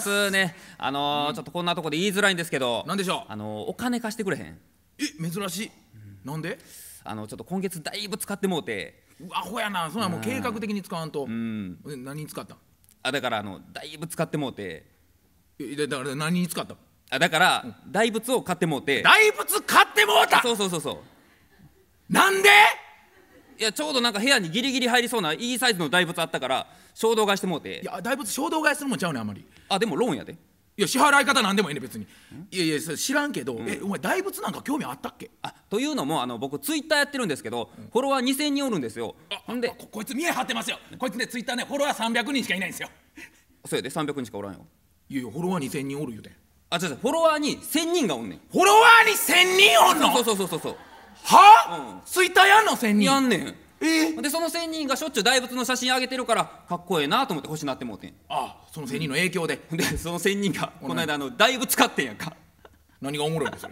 ますねあのーちょっとこんなとこで言いづらいんですけどなんでしょうあのー、お金貸してくれへんえ珍しい、うん、なんであのちょっと今月だいぶ使ってもうてうアホやなそんなもう計画的に使わんと、うん、何に使ったあだからあのだいぶ使ってもうてだだから何に使ったあだから、大仏を買ってもうて大仏買ってもうたそうそうそうそうなんでいやちょうどなんか部屋にギリギリ入りそうないいサイズの大仏あったから衝動買いしてもうていや大仏衝動買いするもんちゃうねんあんまりあでもローンやでいや支払い方なんでもいいね別にいやいや知らんけど、えお前大仏なんか興味あったっけあというのもあの僕ツイッターやってるんですけど、フォロワー2000人おるんですよほんでここいつ見え張ってますよこいつねツイッターねフォロワー300人しかいないんですよそうやで300人しかおらんよいやいやフォロワー2000人おるよてあ違う違うフォロワーに1000人がおんねんフォロワーに1000人おんのそうそうそうそうそうはあ、ツイッターやんの仙人やんねんえでその仙人がしょっちゅう大仏の写真上げてるからかっこええなと思って星になってもうてんあその仙人の影響で、でその仙人がこの間あの大仏買ってんやんか何がおもろいんですよ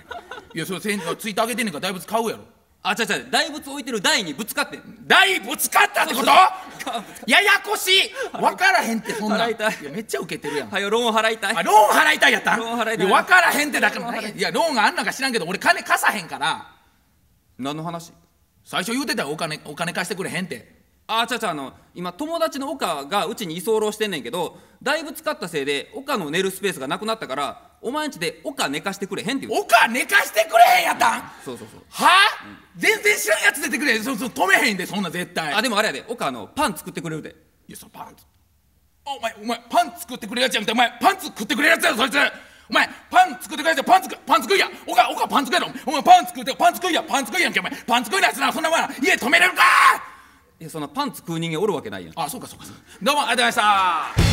いやそれ仙人がツイッター上げてんねんから大仏買うやろあちゃちゃ大仏置いてる台にぶつかって大ぶつかったってことややこしい分からへんってそんないやめっちゃてるやんはよローン払いたいあローン払いたいやったローン払いたい分からへんってだからいやローンがあんのか知らんけど俺金貸さへんから何の話最初言うてたよお金お金貸してくれへんってああちゃちゃあの今友達の岡がうちに居候してんねんけどだいぶ使ったせいで岡の寝るスペースがなくなったからお前んちで岡寝かしてくれへんって言う岡寝かしてくれへんやったん、そうそうそうはあ、うん、全然知らんやつ出てくれそそ止めへんでそんな絶対あでもあれやで岡のパン作ってくれるでいやそパンお前お前パン作ってくれるやつやめてお前パン作ってくれるやつやそいつお前パン作ってくれてパン作パン作るやおかおかパン作りろお前パン作ってパン作るやパン作るやんけお前パン作るやつなそんなもん家止めれるかいやそんなパン作る人間おるわけないやんあそうかそうかどうもありがとうございました